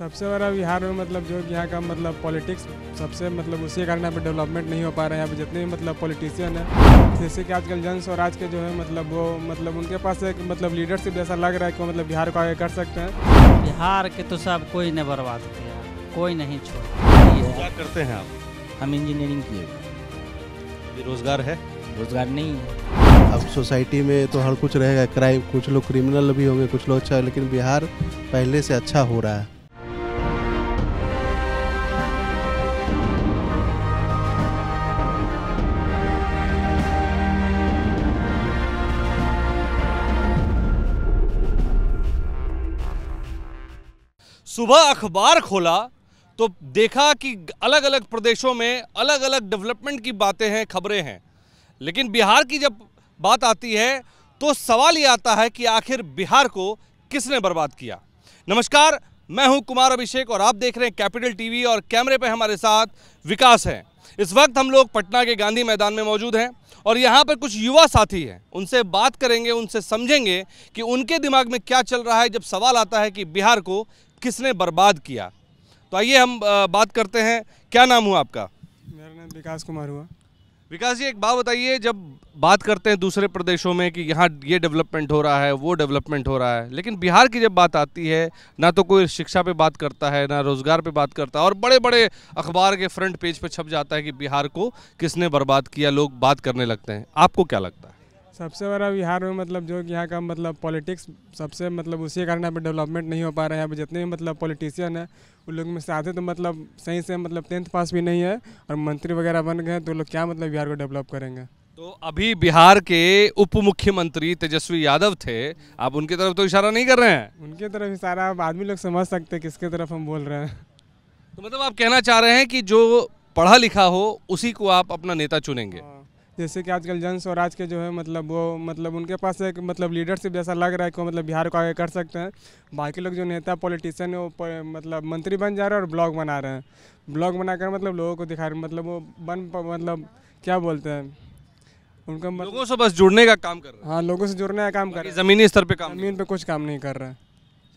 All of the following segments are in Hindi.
सबसे बड़ा बिहार में मतलब जो यहाँ का मतलब पॉलिटिक्स सबसे मतलब उसी कारण यहाँ पे डेवलपमेंट नहीं हो पा रहे हैं यहाँ पे जितने भी मतलब पॉलिटिशियन है जैसे कि आजकल जन स्वराज के जो है मतलब वो मतलब उनके पास एक मतलब लीडरशिप जैसा लग रहा है कि वो मतलब बिहार को आगे कर सकते हैं बिहार के तो सब कोई नहीं बर्बाद किया कोई नहीं छोड़ा क्या करते हैं आप हम इंजीनियरिंग किए रोजगार है रोजगार नहीं है अब सोसाइटी में तो हर कुछ रहेगा क्राइम कुछ लोग क्रिमिनल भी होंगे कुछ लोग अच्छा लेकिन बिहार पहले से अच्छा हो रहा है सुबह अखबार खोला तो देखा कि अलग अलग प्रदेशों में अलग अलग डेवलपमेंट की बातें हैं खबरें हैं लेकिन बिहार की जब बात आती है तो सवाल ये आता है कि आखिर बिहार को किसने बर्बाद किया नमस्कार मैं हूं कुमार अभिषेक और आप देख रहे हैं कैपिटल टीवी और कैमरे पे हमारे साथ विकास हैं इस वक्त हम लोग पटना के गांधी मैदान में मौजूद हैं और यहाँ पर कुछ युवा साथी हैं उनसे बात करेंगे उनसे समझेंगे कि उनके दिमाग में क्या चल रहा है जब सवाल आता है कि बिहार को किसने बर्बाद किया तो आइए हम बात करते हैं क्या नाम हुआ आपका मेरा नाम विकास कुमार हुआ विकास जी एक बात बताइए जब बात करते हैं दूसरे प्रदेशों में कि यहाँ ये डेवलपमेंट हो रहा है वो डेवलपमेंट हो रहा है लेकिन बिहार की जब बात आती है ना तो कोई शिक्षा पे बात करता है ना रोज़गार पे बात करता है और बड़े बड़े अखबार के फ्रंट पेज पे छप जाता है कि बिहार को किसने बर्बाद किया लोग बात करने लगते हैं आपको क्या लगता है सबसे बड़ा बिहार में मतलब जो कि यहाँ का मतलब पॉलिटिक्स सबसे मतलब उसी कारण यहाँ पर डेवलपमेंट नहीं हो पा रहा है अभी जितने भी मतलब पॉलिटिशियन है उन लोग में से आधे तो मतलब सही से मतलब टेंथ पास भी नहीं है और मंत्री वगैरह बन गए तो लोग क्या मतलब बिहार को डेवलप करेंगे तो अभी बिहार के उप मुख्यमंत्री तेजस्वी यादव थे आप उनकी तरफ तो इशारा नहीं कर रहे हैं उनकी तरफ इशारा आप आदमी लोग समझ सकते हैं किसके तरफ हम बोल रहे हैं तो मतलब आप कहना चाह रहे हैं कि जो पढ़ा लिखा हो उसी को आप अपना नेता चुनेंगे हाँ। जैसे कि आजकल जन स्वराज के जो है मतलब वो मतलब उनके पास एक मतलब लीडरशिप जैसा लग रहा है कि मतलब बिहार को आगे कर सकते हैं बाकी लोग जो नेता पॉलिटिशियन है वो मतलब मंत्री बन जा रहे हैं और ब्लॉग बना रहे हैं ब्लॉग बनाकर मतलब लोगों को दिखा रहे हैं मतलब वो बन मतलब क्या बोलते हैं उनका मतलब लोगों से बस जुड़ने का काम कर रहे हैं हाँ लोगों से जुड़ने का काम कर रहे हैं ज़मीनी स्तर पर काम ज़मीन पर कुछ काम नहीं कर रहे हैं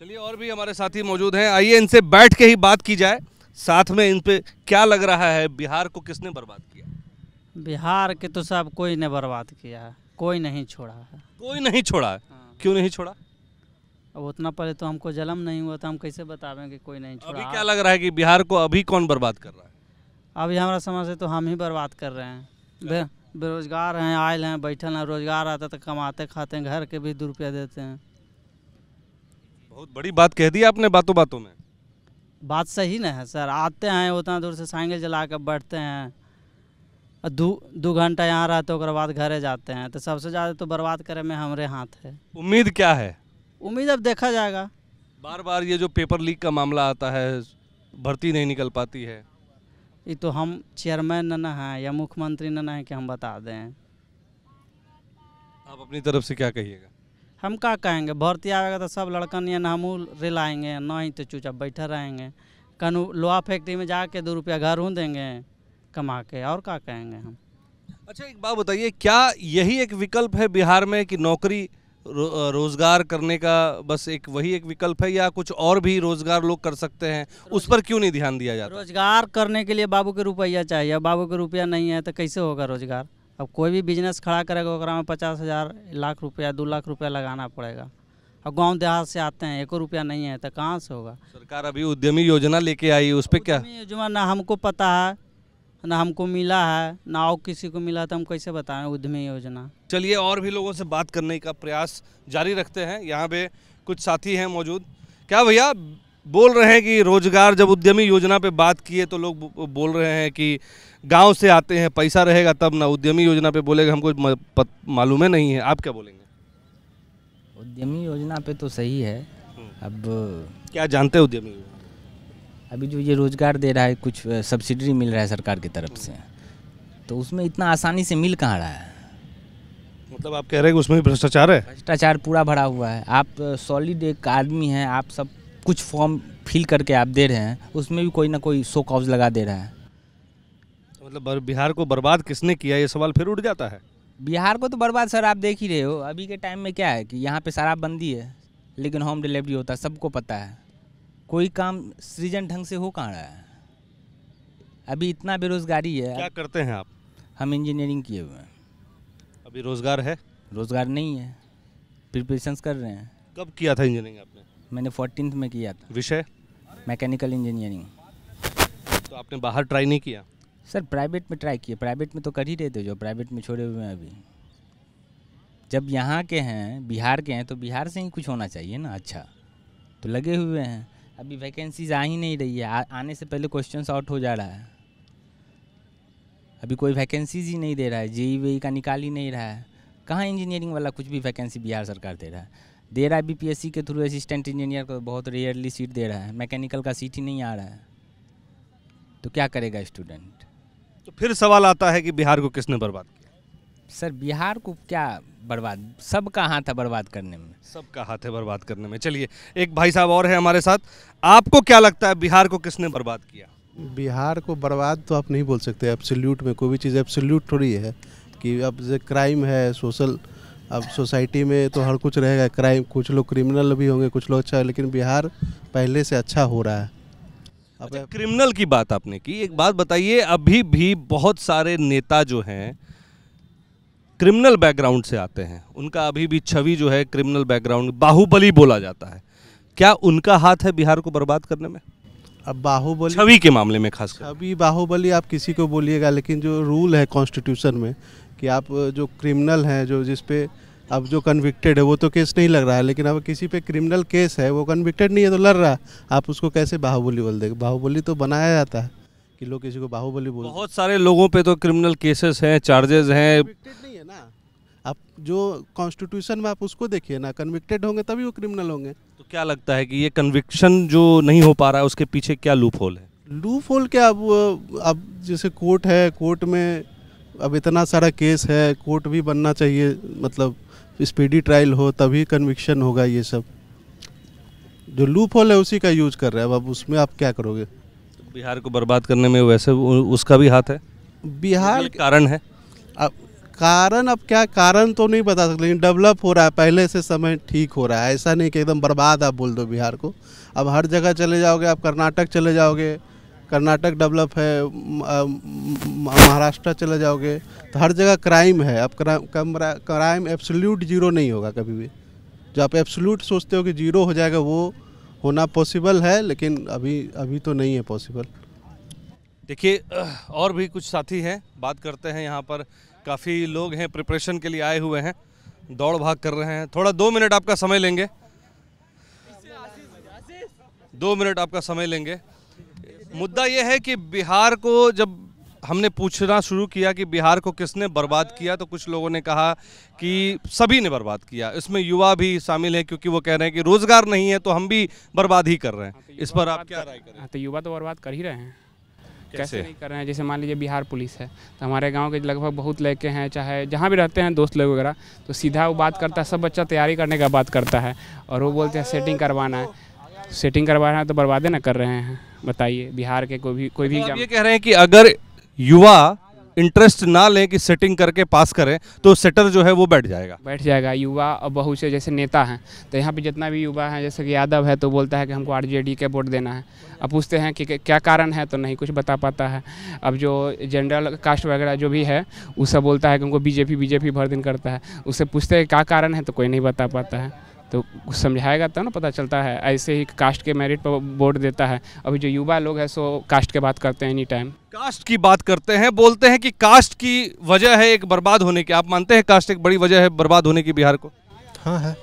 चलिए और भी हमारे साथी मौजूद हैं आइए इनसे बैठ के ही बात की जाए साथ में इन पर क्या लग रहा है बिहार को किसने बर्बाद किया बिहार के तो सब कोई ने बर्बाद किया है कोई नहीं छोड़ा है कोई नहीं छोड़ा है हाँ। क्यों नहीं छोड़ा अब उतना पहले तो हमको जलम नहीं हुआ तो हम कैसे बतावेंगे कोई नहीं छोड़ा अभी क्या लग रहा है कि बिहार को अभी कौन बर्बाद कर रहा है अभी हमारा समझ से तो हम ही बर्बाद कर रहे हैं बेरोजगार हैं आयल हैं बैठल हैं रोजगार आता तो कमाते खाते घर के भी दो रुपया देते हैं बहुत बड़ी बात कह दी आपने बातों बातों में बात सही ना है सर आते हैं उतना दूर से साइकिल जला कर बैठते हैं दो दो घंटा यहाँ रहते ओकर बाद घरे जाते हैं तो सबसे ज़्यादा तो बर्बाद करे में हमारे हाथ है उम्मीद क्या है उम्मीद अब देखा जाएगा बार बार ये जो पेपर लीक का मामला आता है भर्ती नहीं निकल पाती है ये तो हम चेयरमैन न ना या मुख्यमंत्री न है कि हम बता दें आप अपनी तरफ से क्या कहिएगा हम क्या कहेंगे भर्ती आएगा तो सब लड़कन या हम रिलाएंगे ना ही तो चूचा बैठे रहेंगे कनू लोहा फैक्ट्री में जाके दो रुपया घर हूँ देंगे कमा के और क्या कहेंगे हम अच्छा एक बात बताइए क्या यही एक विकल्प है बिहार में कि नौकरी रो, रोजगार करने का बस एक वही एक विकल्प है या कुछ और भी रोजगार लोग कर सकते हैं उस पर क्यों नहीं ध्यान दिया जाता रोजगार करने के लिए बाबू के रुपया चाहिए बाबू के रुपया नहीं है तो कैसे होगा रोजगार अब कोई भी बिजनेस खड़ा करेगा में पचास हज़ार लाख रुपया दो लाख रुपया लगाना पड़ेगा अब गांव देहात से आते हैं एको रुपया नहीं है तो कहाँ से होगा सरकार अभी उद्यमी योजना लेके आई उस पर क्या योजना ना हमको पता है ना हमको मिला है ना और किसी को मिला तो हम कैसे बताएं उद्यमी योजना चलिए और भी लोगों से बात करने का प्रयास जारी रखते हैं यहाँ पे कुछ साथी हैं मौजूद क्या भैया बोल रहे हैं कि रोजगार जब उद्यमी योजना पे बात किए तो लोग बोल रहे हैं कि गांव से आते हैं पैसा रहेगा तब ना उद्यमी योजना पे बोलेगा हमको मालूम है नहीं है आप क्या बोलेंगे उद्यमी योजना पे तो सही है हम्म। अब क्या जानते हैं उद्यमी योजना अभी जो ये रोज़गार दे रहा है कुछ सब्सिडी मिल रहा है सरकार की तरफ से तो उसमें इतना आसानी से मिल कहाँ रहा है मतलब आप कह रहे हैं कि उसमें भी भ्रष्टाचार है भ्रष्टाचार पूरा भरा हुआ है आप सॉलिड एक आदमी हैं आप सब कुछ फॉर्म फिल करके आप दे रहे हैं उसमें भी कोई ना कोई सो कॉज लगा दे रहा है मतलब बिहार को बर्बाद किसने किया ये सवाल फिर उठ जाता है बिहार को तो बर्बाद सर आप देख ही रहे हो अभी के टाइम में क्या है कि यहाँ पे शराबबंदी है लेकिन होम डिलीवरी होता है सबको पता है कोई काम सृजन ढंग से हो कहाँ रहा है अभी इतना बेरोजगारी है क्या करते हैं आप हम इंजीनियरिंग किए हुए हैं अभी रोजगार है रोजगार नहीं है प्रिपरेशन कर रहे हैं कब किया था इंजीनियरिंग आपने मैंने फोर्टीन में किया था विषय मैकेनिकल इंजीनियरिंग तो आपने बाहर ट्राई नहीं किया सर प्राइवेट में ट्राई किया प्राइवेट में तो कर ही रहे थे जो प्राइवेट में छोड़े हुए हैं अभी जब यहाँ के हैं बिहार के हैं तो बिहार से ही कुछ होना चाहिए ना अच्छा तो लगे हुए हैं अभी वैकेंसीज आ ही नहीं रही है आ, आने से पहले क्वेश्चन आउट हो जा रहा है अभी कोई वैकेंसीज ही नहीं दे रहा है जेई वेई e का निकाल ही नहीं रहा है कहाँ इंजीनियरिंग वाला कुछ भी वैकेंसी बिहार सरकार दे रहा है दे रहा है बी के थ्रू असिस्टेंट इंजीनियर को बहुत रेयरली सीट दे रहा है मैकेनिकल का सीट ही नहीं आ रहा है तो क्या करेगा स्टूडेंट तो फिर सवाल आता है कि बिहार को किसने बर्बाद सर बिहार को क्या बर्बाद सबका हाथ है बर्बाद करने में सबका हाथ है बर्बाद करने में चलिए एक भाई साहब और है हमारे साथ आपको क्या लगता है बिहार को किसने बर्बाद किया बिहार को बर्बाद तो आप नहीं बोल सकते एब्सोल्यूट में कोई भी चीज़ एब्सोल्यूट थोड़ी है कि अब जो क्राइम है सोशल अब सोसाइटी में तो हर कुछ रहेगा क्राइम कुछ लोग क्रिमिनल भी होंगे कुछ लोग अच्छा लेकिन बिहार पहले से अच्छा हो रहा है अब क्रिमिनल अच्छा, की बात आपने की एक बात बताइए अभी भी बहुत सारे नेता जो हैं क्रिमिनल बैकग्राउंड से आते हैं उनका अभी भी छवि जो है क्रिमिनल बैकग्राउंड बाहुबली बोला जाता है क्या उनका हाथ है बिहार को बर्बाद करने में अब बाहुबली छवि के मामले में खास छवि बाहुबली आप किसी को बोलिएगा लेकिन जो रूल है कॉन्स्टिट्यूशन में कि आप जो क्रिमिनल हैं जो जिसपे अब जो कन्विक्टेड है वो तो केस नहीं लग रहा है लेकिन अब किसी पे क्रिमिनल केस है वो कन्विक्टेड नहीं है तो लड़ रहा आप उसको कैसे बाहुबली बोल देंगे बाहुबली तो बनाया जाता है कि लोग किसी को बाहुबली बोल बहुत सारे लोगों पे तो क्रिमिनल केसेस हैं चार्जेस हैं आप जो कॉन्स्टिट्यूशन में आप उसको देखिए ना कन्विक्टेड होंगे तभी वो क्रिमिनल होंगे तो क्या लगता है कि ये कन्विक्शन जो नहीं हो पा रहा है उसके पीछे क्या लूप होल है लूप होल क्या अब अब जैसे कोर्ट है कोर्ट में अब इतना सारा केस है कोर्ट भी बनना चाहिए मतलब स्पीडी ट्रायल हो तभी कन्विक्शन होगा ये सब जो लूप होल है उसी का यूज कर रहे हैं अब उसमें आप क्या करोगे बिहार को बर्बाद करने में वैसे उसका भी हाथ है बिहार कारण है कारण अब क्या कारण तो नहीं बता सकते लेकिन डेवलप हो रहा है पहले से समय ठीक हो रहा है ऐसा नहीं कि एकदम बर्बाद आप बोल दो बिहार को अब हर जगह चले जाओगे आप कर्नाटक चले जाओगे कर्नाटक डेवलप है महाराष्ट्र चले जाओगे तो हर जगह क्राइम है अब क्राइम एब्सोल्यूट जीरो नहीं होगा कभी भी जो आप एब्सोल्यूट सोचते हो कि जीरो हो जाएगा वो होना पॉसिबल है लेकिन अभी अभी तो नहीं है पॉसिबल देखिए और भी कुछ साथी हैं बात करते हैं यहाँ पर काफ़ी लोग हैं प्रिपरेशन के लिए आए हुए हैं दौड़ भाग कर रहे हैं थोड़ा दो मिनट आपका समय लेंगे दो मिनट आपका समय लेंगे मुद्दा यह है कि बिहार को जब हमने पूछना शुरू किया कि बिहार को किसने बर्बाद किया तो कुछ लोगों ने कहा कि सभी ने बर्बाद किया इसमें युवा भी शामिल हैं क्योंकि वो कह रहे हैं कि रोज़गार नहीं है तो हम भी बर्बाद ही कर रहे हैं इस पर आप क्या राय करें हाँ, तो युवा तो बर्बाद कर ही रहे हैं कैसे नहीं कर रहे हैं जैसे मान लीजिए बिहार पुलिस है तो हमारे गांव के लगभग बहुत लड़के हैं चाहे जहाँ भी रहते हैं दोस्त लोग वगैरह तो सीधा वो बात करता है सब बच्चा तैयारी करने का बात करता है और वो बोलते हैं सेटिंग करवाना है सेटिंग करवाना है तो बर्बादे ना कर रहे हैं बताइए बिहार के कोई भी कोई भी अच्छा, ये कह रहे हैं कि अगर युवा इंटरेस्ट ना लें कि सेटिंग करके पास करें तो सेटर जो है वो बैठ जाएगा बैठ जाएगा युवा और बहुत से जैसे नेता हैं तो यहाँ पे जितना भी युवा हैं जैसे कि यादव है तो बोलता है कि हमको आरजेडी के वोट देना है अब पूछते हैं कि क्या कारण है तो नहीं कुछ बता पाता है अब जो जनरल कास्ट वगैरह जो भी है वो बोलता है कि हमको बीजेपी बीजेपी भर दिन करता है उससे पूछते हैं क्या कारण है तो कोई नहीं बता पाता है तो समझाएगा तब तो ना पता चलता है ऐसे ही कास्ट के मेरिट पर वोट देता है अभी जो युवा लोग हैं सो कास्ट के बात करते हैं एनी टाइम कास्ट की बात करते हैं बोलते हैं कि कास्ट की वजह है एक बर्बाद होने की आप मानते हैं कास्ट एक बड़ी वजह है बर्बाद होने की बिहार को हाँ है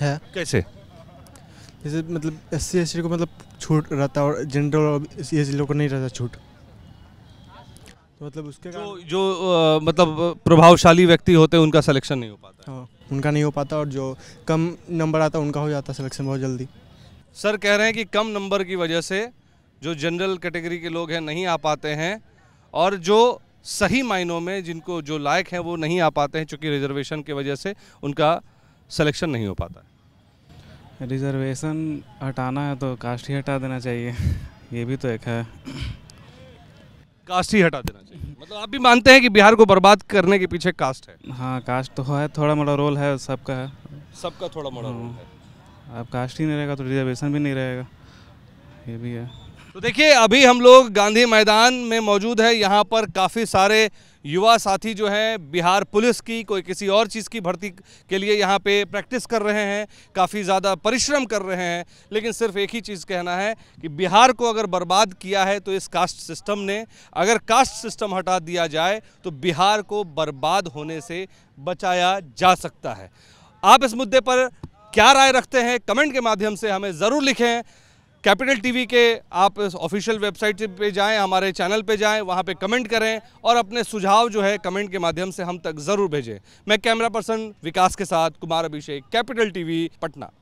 है कैसे जैसे मतलब एस सी एस को मतलब छूट रहता और जनरल एस सी को नहीं रहता छूट तो मतलब उसके जो, जो आ, मतलब प्रभावशाली व्यक्ति होते हैं उनका सिलेक्शन नहीं हो पाता हाँ उनका नहीं हो पाता और जो कम नंबर आता उनका हो जाता सिलेक्शन बहुत जल्दी सर कह रहे हैं कि कम नंबर की वजह से जो जनरल कैटेगरी के लोग हैं नहीं आ पाते हैं और जो सही मायनों में जिनको जो लायक हैं वो नहीं आ पाते हैं चूँकि रिजर्वेशन की वजह से उनका सिलेक्शन नहीं हो पाता रिजर्वेशन हटाना है तो कास्ट ही हटा देना चाहिए ये भी तो एक है कास्ट ही हटा देना चाहिए मतलब आप भी मानते हैं कि बिहार को बर्बाद करने के पीछे कास्ट है हाँ कास्ट तो है थोड़ा मोड़ा रोल है सबका है सबका थोड़ा मोड़ा रोल हाँ। है अब कास्ट ही नहीं रहेगा तो रिजर्वेशन भी नहीं रहेगा ये भी है तो देखिए अभी हम लोग गांधी मैदान में मौजूद है यहाँ पर काफ़ी सारे युवा साथी जो हैं बिहार पुलिस की कोई किसी और चीज़ की भर्ती के लिए यहाँ पे प्रैक्टिस कर रहे हैं काफ़ी ज़्यादा परिश्रम कर रहे हैं लेकिन सिर्फ एक ही चीज़ कहना है कि बिहार को अगर बर्बाद किया है तो इस कास्ट सिस्टम ने अगर कास्ट सिस्टम हटा दिया जाए तो बिहार को बर्बाद होने से बचाया जा सकता है आप इस मुद्दे पर क्या राय रखते हैं कमेंट के माध्यम से हमें ज़रूर लिखें कैपिटल टीवी के आप ऑफिशियल वेबसाइट पे जाएं हमारे चैनल पे जाएं वहाँ पे कमेंट करें और अपने सुझाव जो है कमेंट के माध्यम से हम तक ज़रूर भेजें मैं कैमरा पर्सन विकास के साथ कुमार अभिषेक कैपिटल टीवी पटना